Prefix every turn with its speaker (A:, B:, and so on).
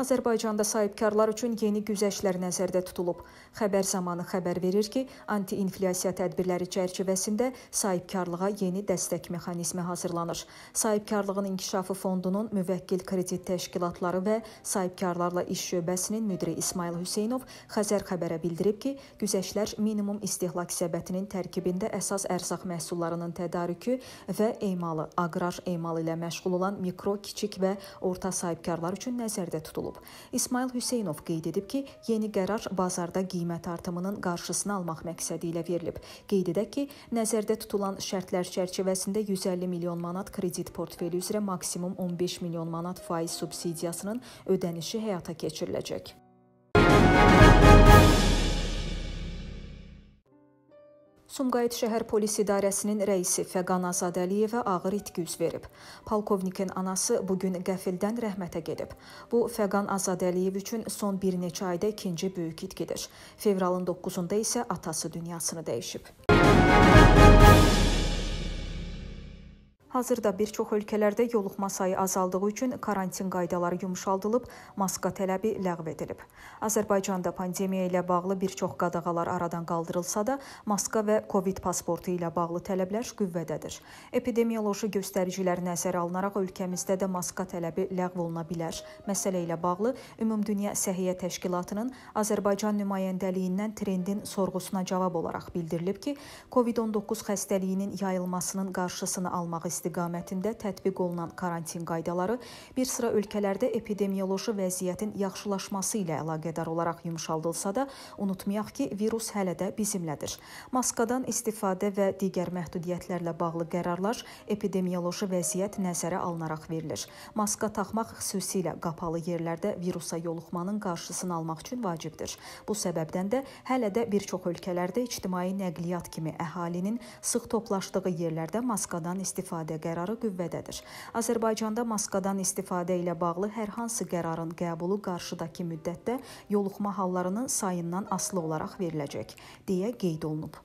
A: Azərbaycanda sahibkarlar üçün yeni güzəştlər nəzərdə tutulub. Xəbər zamanı xəbər verir ki, antiinflyasiya tədbirləri çərçivəsində sahibkarlığa yeni dəstək mexanizmi hazırlanır. Sahibkarlığın İnkişafı Fondunun müvəkkil kredit təşkilatları və sahibkarlarla iş şöbəsinin müdiri İsmail Hüseynov Xəzər xəbərə bildirib ki, güzəştlər minimum istehlak səbətinin tərkibində əsas ərzaq məhsullarının tədarükü və emalı, aqrar emalı ilə məşğul olan mikro, kiçik və orta sahibkarlar üçün nəzərdə tutulur olub. İsmail Hüseynov qeyd edib ki, yeni qərar bazarda qiymət artımının qarşısını almaq məqsədi ilə verilib. Qeyd edək ki, nəzərdə tutulan şərtlər çərçivəsində 150 milyon manat kredit portfeli üzrə maksimum 15 milyon manat faiz subsidiyasının ödənişi həyata keçiriləcək. Sumqayıt şəhər polis idarəsinin rəisi Fəqan Azadəliyevə ağır itki üz verib. Polkovnikin anası bu gün qəfildən rəhmətə gedib. Bu Fəqan Azadəliyev üçün son bir neçə ayda ikinci böyük itkidir. Fevralın 9-unda isə atası dünyasını dəyişib. Müzik Hazırda bir çox ölkələrdə yoluxma sayı azaldığı üçün karantin qaydaları yumşaldılıb, maska tələbi ləğv edilib. Azərbaycanda pandemiya ilə bağlı bir çox qadağalar aradan qaldırılsa da, maska və COVID pasportu ilə bağlı tələblər qüvvədədir. Epidemioloji göstəricilər nəzərə alınaraq ölkəmizdə də maska tələbi ləğv oluna bilər. Məsələ ilə bağlı Ümumdünya Səhiyyə Təşkilatının Azərbaycan nümayəndəliyindən trendin sorğusuna cavab olaraq bildirilib ki, COVID-19 xəstəliyinin yayılmasının qarşısını almaq istəyir istiqamətində tətbiq olunan karantin qaydaları bir sıra ölkələrdə epidemioloji vəziyyətin yaxşılaşması ilə əlaqədar olaraq yumşaldılsa da, unutmayaq ki, virus hələ də bizimlədir. Maskadan istifadə və digər məhdudiyyətlərlə bağlı qərarlar epidemioloji vəziyyət nəzərə alınaraq verilir. Maska taxmaq xüsusilə qapalı yerlərdə virusa yoluxmanın qarşısını almaq üçün vacibdir. Bu səbəbdən də hələ də bir çox ölkələrdə ictimai nəqliyyat kimi əhalinin sıx toplaşdığı yerlərdə maskadan istifadə İstifadə qərarı qüvvədədir. Azərbaycanda maskadan istifadə ilə bağlı hər hansı qərarın qəbulu qarşıdakı müddətdə yoluxma hallarının sayından asılı olaraq veriləcək, deyə qeyd olunub.